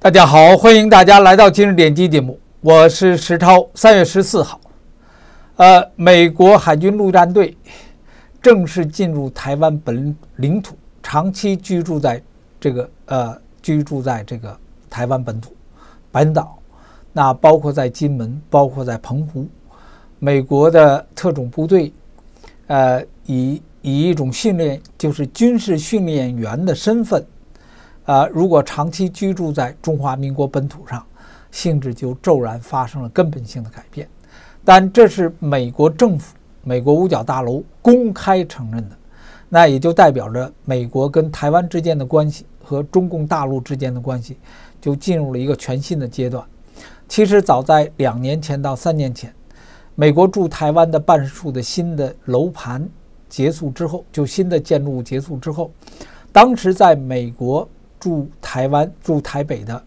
大家好，欢迎大家来到今日点击节目，我是石超。三月十四号，呃，美国海军陆战队正式进入台湾本领土，长期居住在这个呃居住在这个台湾本土、本岛，那包括在金门，包括在澎湖，美国的特种部队，呃，以以一种训练，就是军事训练员的身份。呃，如果长期居住在中华民国本土上，性质就骤然发生了根本性的改变。但这是美国政府、美国五角大楼公开承认的，那也就代表着美国跟台湾之间的关系和中共大陆之间的关系就进入了一个全新的阶段。其实早在两年前到三年前，美国驻台湾的办事处的新的楼盘结束之后，就新的建筑物结束之后，当时在美国。驻台湾驻台北的，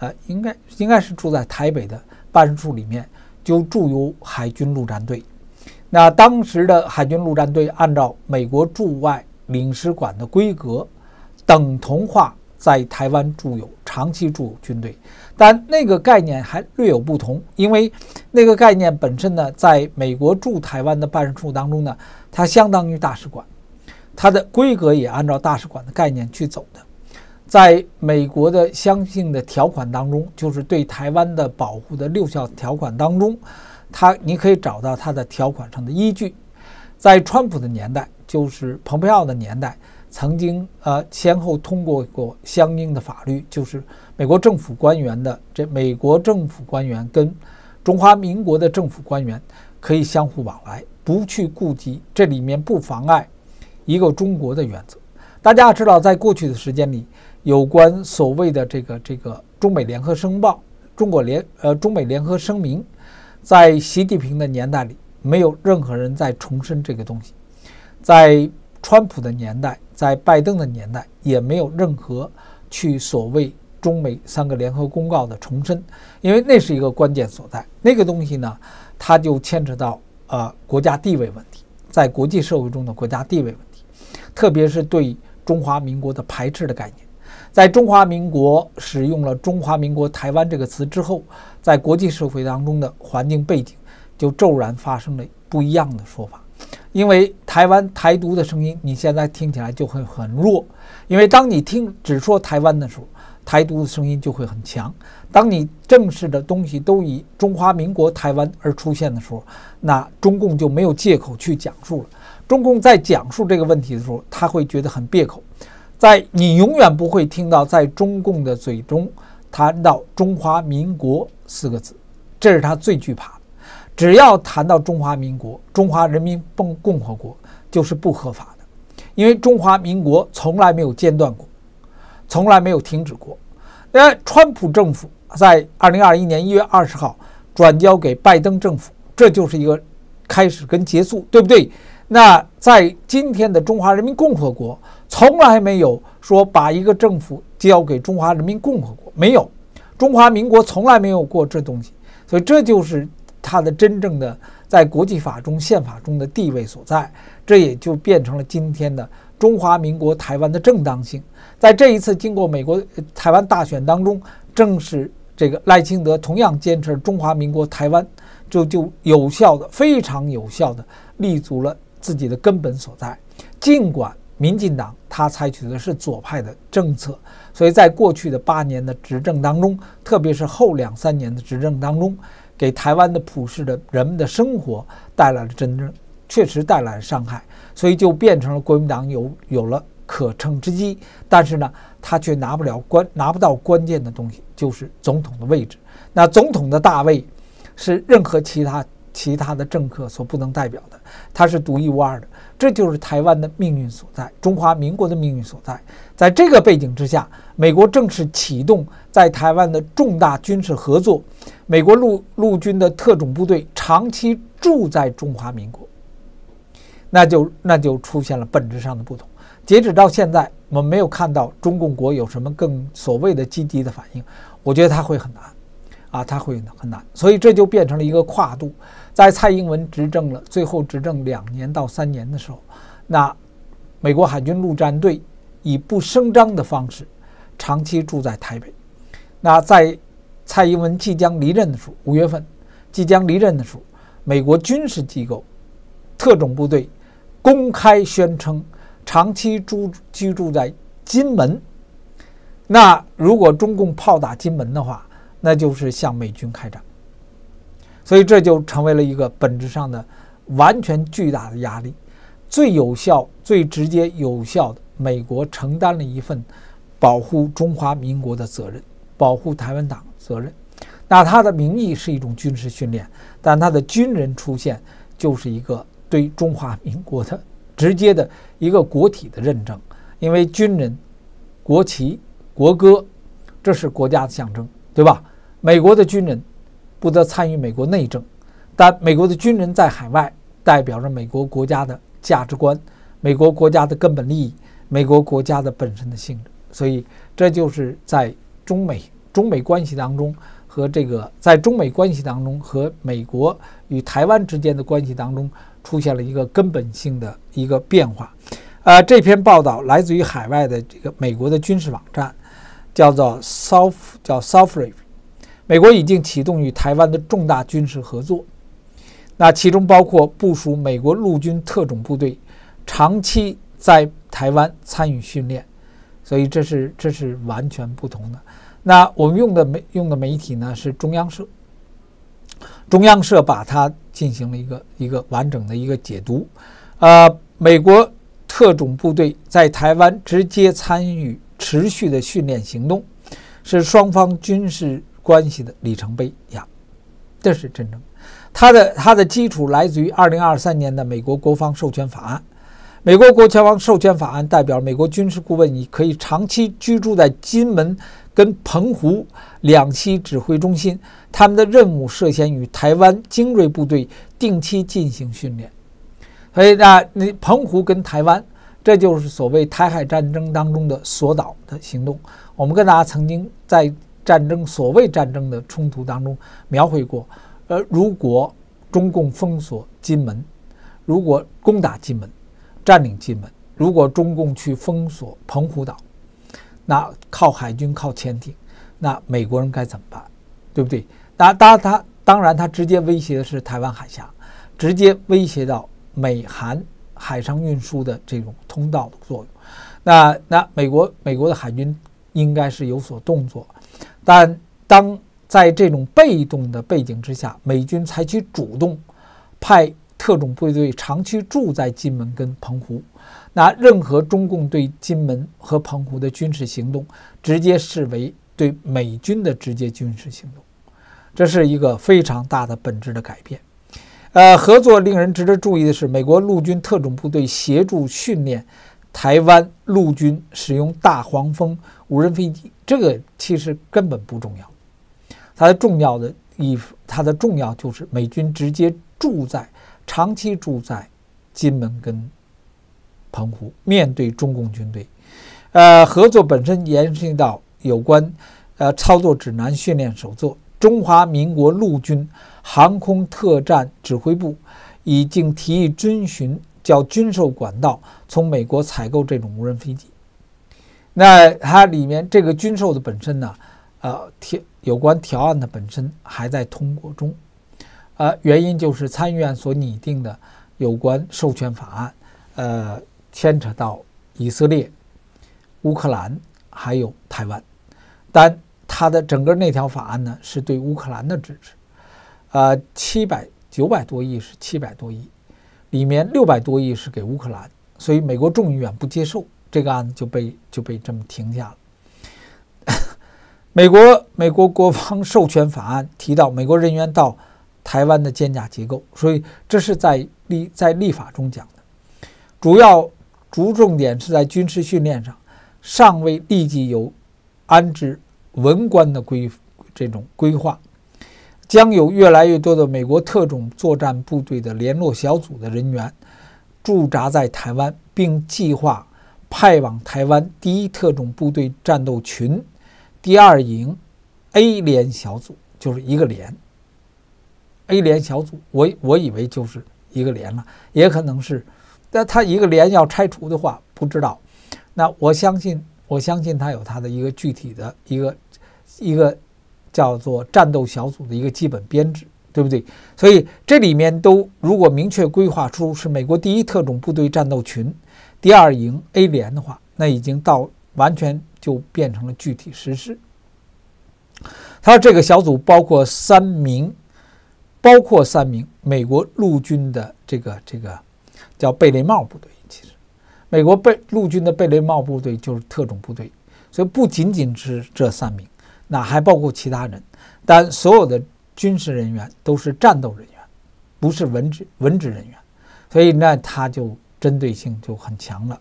呃，应该应该是住在台北的办事处里面就驻有海军陆战队。那当时的海军陆战队按照美国驻外领事馆的规格，等同化在台湾驻有长期驻有军队，但那个概念还略有不同，因为那个概念本身呢，在美国驻台湾的办事处当中呢，它相当于大使馆，它的规格也按照大使馆的概念去走的。在美国的相应的条款当中，就是对台湾的保护的六项条款当中，它你可以找到它的条款上的依据。在川普的年代，就是蓬佩奥的年代，曾经呃先后通过过相应的法律，就是美国政府官员的这美国政府官员跟中华民国的政府官员可以相互往来，不去顾及这里面不妨碍一个中国的原则。大家知道，在过去的时间里。有关所谓的这个这个中美联合申报、中国联呃中美联合声明，在习近平的年代里，没有任何人在重申这个东西；在川普的年代，在拜登的年代，也没有任何去所谓中美三个联合公告的重申，因为那是一个关键所在。那个东西呢，它就牵扯到呃国家地位问题，在国际社会中的国家地位问题，特别是对中华民国的排斥的概念。在中华民国使用了“中华民国台湾”这个词之后，在国际社会当中的环境背景就骤然发生了不一样的说法。因为台湾台独的声音你现在听起来就会很弱，因为当你听只说台湾的时候，台独的声音就会很强。当你正式的东西都以“中华民国台湾”而出现的时候，那中共就没有借口去讲述了。中共在讲述这个问题的时候，他会觉得很别口。在你永远不会听到在中共的嘴中谈到“中华民国”四个字，这是他最惧怕的。只要谈到“中华民国”“中华人民共共和国”就是不合法的，因为“中华民国”从来没有间断过，从来没有停止过。那川普政府在二零二一年一月二十号转交给拜登政府，这就是一个开始跟结束，对不对？那在今天的中华人民共和国。从来没有说把一个政府交给中华人民共和国，没有，中华民国从来没有过这东西，所以这就是它的真正的在国际法中宪法中的地位所在。这也就变成了今天的中华民国台湾的正当性。在这一次经过美国台湾大选当中，正是这个赖清德同样坚持中华民国台湾，就就有效的非常有效的立足了自己的根本所在，尽管。民进党他采取的是左派的政策，所以在过去的八年的执政当中，特别是后两三年的执政当中，给台湾的普世的人们的生活带来了真正确实带来了伤害，所以就变成了国民党有有了可乘之机，但是呢，他却拿不了关拿不到关键的东西，就是总统的位置。那总统的大位是任何其他。其他的政客所不能代表的，它是独一无二的，这就是台湾的命运所在，中华民国的命运所在。在这个背景之下，美国正式启动在台湾的重大军事合作，美国陆陆军的特种部队长期住在中华民国，那就那就出现了本质上的不同。截止到现在，我们没有看到中共国有什么更所谓的积极的反应，我觉得它会很难，啊，它会很难，所以这就变成了一个跨度。在蔡英文执政了最后执政两年到三年的时候，那美国海军陆战队以不声张的方式长期住在台北。那在蔡英文即将离任的时候，五月份即将离任的时候，美国军事机构特种部队公开宣称长期住居住在金门。那如果中共炮打金门的话，那就是向美军开战。所以这就成为了一个本质上的完全巨大的压力，最有效、最直接有效的美国承担了一份保护中华民国的责任，保护台湾党责任。那他的名义是一种军事训练，但他的军人出现就是一个对中华民国的直接的一个国体的认证，因为军人、国旗、国歌，这是国家的象征，对吧？美国的军人。不得参与美国内政，但美国的军人在海外代表着美国国家的价值观、美国国家的根本利益、美国国家的本身的性质，所以这就是在中美中美关系当中和这个在中美关系当中和美国与台湾之间的关系当中出现了一个根本性的一个变化。呃，这篇报道来自于海外的这个美国的军事网站，叫做 South，叫 s o u t h r i e 美国已经启动与台湾的重大军事合作，那其中包括部署美国陆军特种部队，长期在台湾参与训练，所以这是这是完全不同的。那我们用的媒用的媒体呢是中央社，中央社把它进行了一个一个完整的一个解读。呃，美国特种部队在台湾直接参与持续的训练行动，是双方军事。关系的里程碑呀，这是真正它的它的基础来自于二零二三年的美国国防授权法案。美国国防授权法案代表美国军事顾问你可以长期居住在金门跟澎湖两栖指挥中心，他们的任务涉嫌与台湾精锐部队定期进行训练。所以，那那澎湖跟台湾，这就是所谓台海战争当中的索岛的行动。我们跟大家曾经在。战争所谓战争的冲突当中，描绘过，呃，如果中共封锁金门，如果攻打金门，占领金门，如果中共去封锁澎湖岛，那靠海军靠潜艇，那美国人该怎么办？对不对？那当然，他当然他直接威胁的是台湾海峡，直接威胁到美韩海上运输的这种通道的作用。那那美国美国的海军应该是有所动作。但当在这种被动的背景之下，美军采取主动，派特种部队长期住在金门跟澎湖，那任何中共对金门和澎湖的军事行动，直接视为对美军的直接军事行动，这是一个非常大的本质的改变。呃，合作令人值得注意的是，美国陆军特种部队协助训练。台湾陆军使用大黄蜂无人飞机，这个其实根本不重要。它的重要的，它的重要就是美军直接住在、长期住在金门跟澎湖，面对中共军队。呃，合作本身延伸到有关呃操作指南、训练手册。中华民国陆军航空特战指挥部已经提议遵循。叫军售管道，从美国采购这种无人飞机。那它里面这个军售的本身呢，呃，条有关条案的本身还在通过中。呃，原因就是参议院所拟定的有关授权法案，呃，牵扯到以色列、乌克兰还有台湾，但它的整个那条法案呢，是对乌克兰的支持。呃，七百九百多亿是七百多亿。里面六百多亿是给乌克兰，所以美国众议院不接受这个案子就被就被这么停下了。美国美国国防授权法案提到美国人员到台湾的肩胛结构，所以这是在立在立法中讲的，主要主重点是在军事训练上，尚未立即有安置文官的规这种规划。将有越来越多的美国特种作战部队的联络小组的人员驻扎在台湾，并计划派往台湾第一特种部队战斗群第二营 A 连小组，就是一个连。A 连小组，我我以为就是一个连了，也可能是，但他一个连要拆除的话，不知道。那我相信，我相信他有他的一个具体的一个一个。叫做战斗小组的一个基本编制，对不对？所以这里面都如果明确规划出是美国第一特种部队战斗群第二营 A 连的话，那已经到完全就变成了具体实施。他说这个小组包括三名，包括三名美国陆军的这个这个叫贝雷帽部队。其实美国贝陆军的贝雷帽部队就是特种部队，所以不仅仅是这三名。那还包括其他人，但所有的军事人员都是战斗人员，不是文职文职人员，所以那他就针对性就很强了。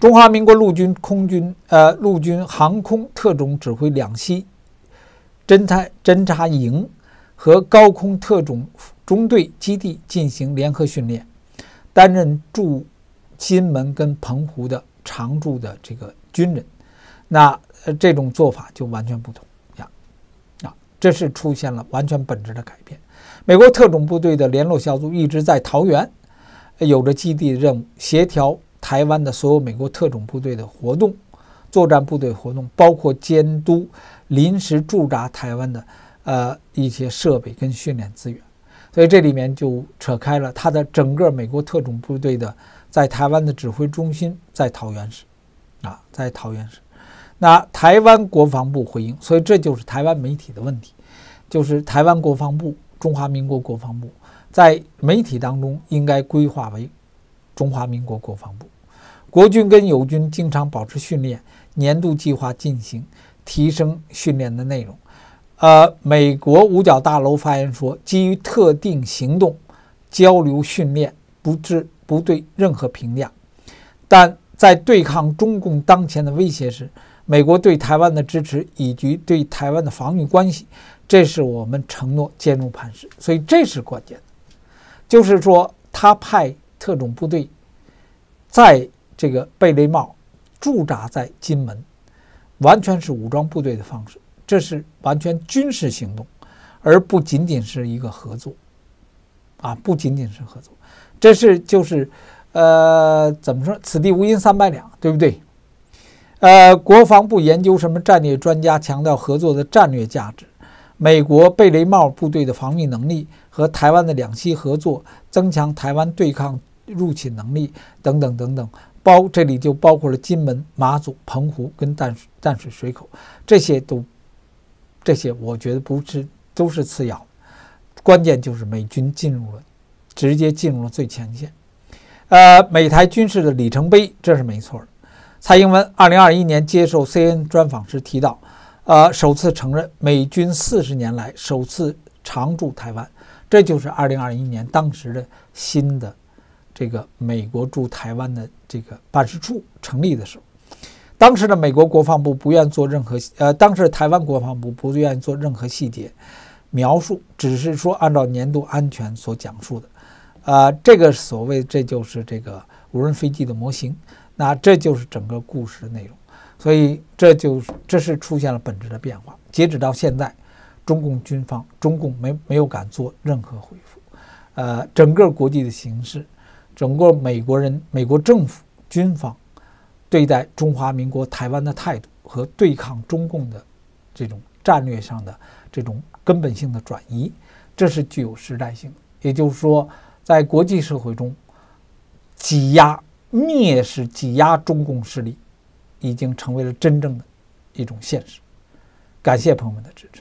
中华民国陆军空军呃陆军航空特种指挥两栖侦察侦察营和高空特种中队基地进行联合训练，担任驻金门跟澎湖的常驻的这个军人。那呃，这种做法就完全不同呀！啊，这是出现了完全本质的改变。美国特种部队的联络小组一直在桃园，有着基地任务，协调台湾的所有美国特种部队的活动、作战部队活动，包括监督临时驻扎台湾的呃一些设备跟训练资源。所以这里面就扯开了他的整个美国特种部队的在台湾的指挥中心在桃园市，啊，在桃园市。那台湾国防部回应，所以这就是台湾媒体的问题，就是台湾国防部，中华民国国防部在媒体当中应该规划为中华民国国防部。国军跟友军经常保持训练，年度计划进行提升训练的内容。呃，美国五角大楼发言说，基于特定行动交流训练，不致不对任何评价，但在对抗中共当前的威胁时。美国对台湾的支持以及对台湾的防御关系，这是我们承诺坚如磐石。所以这是关键的，就是说他派特种部队在这个贝雷帽驻扎在金门，完全是武装部队的方式，这是完全军事行动，而不仅仅是一个合作啊，不仅仅是合作，这是就是呃怎么说，此地无银三百两，对不对？呃，国防部研究什么战略专家强调合作的战略价值，美国贝雷帽部队的防御能力和台湾的两栖合作，增强台湾对抗入侵能力等等等等，包这里就包括了金门、马祖、澎湖跟淡淡水水口，这些都，这些我觉得不是都是次要，关键就是美军进入了，直接进入了最前线，呃，美台军事的里程碑，这是没错的。蔡英文二零二一年接受 CN n 专访时提到，呃，首次承认美军四十年来首次常驻台湾，这就是二零二一年当时的新的这个美国驻台湾的这个办事处成立的时候，当时的美国国防部不愿做任何呃，当时台湾国防部不愿意做任何细节描述，只是说按照年度安全所讲述的，啊，这个所谓这就是这个无人飞机的模型。那这就是整个故事的内容，所以这就这是出现了本质的变化。截止到现在，中共军方中共没没有敢做任何回复。呃，整个国际的形势，整个美国人、美国政府军方对待中华民国台湾的态度和对抗中共的这种战略上的这种根本性的转移，这是具有时代性。也就是说，在国际社会中挤压。蔑视、挤压中共势力，已经成为了真正的一种现实。感谢朋友们的支持。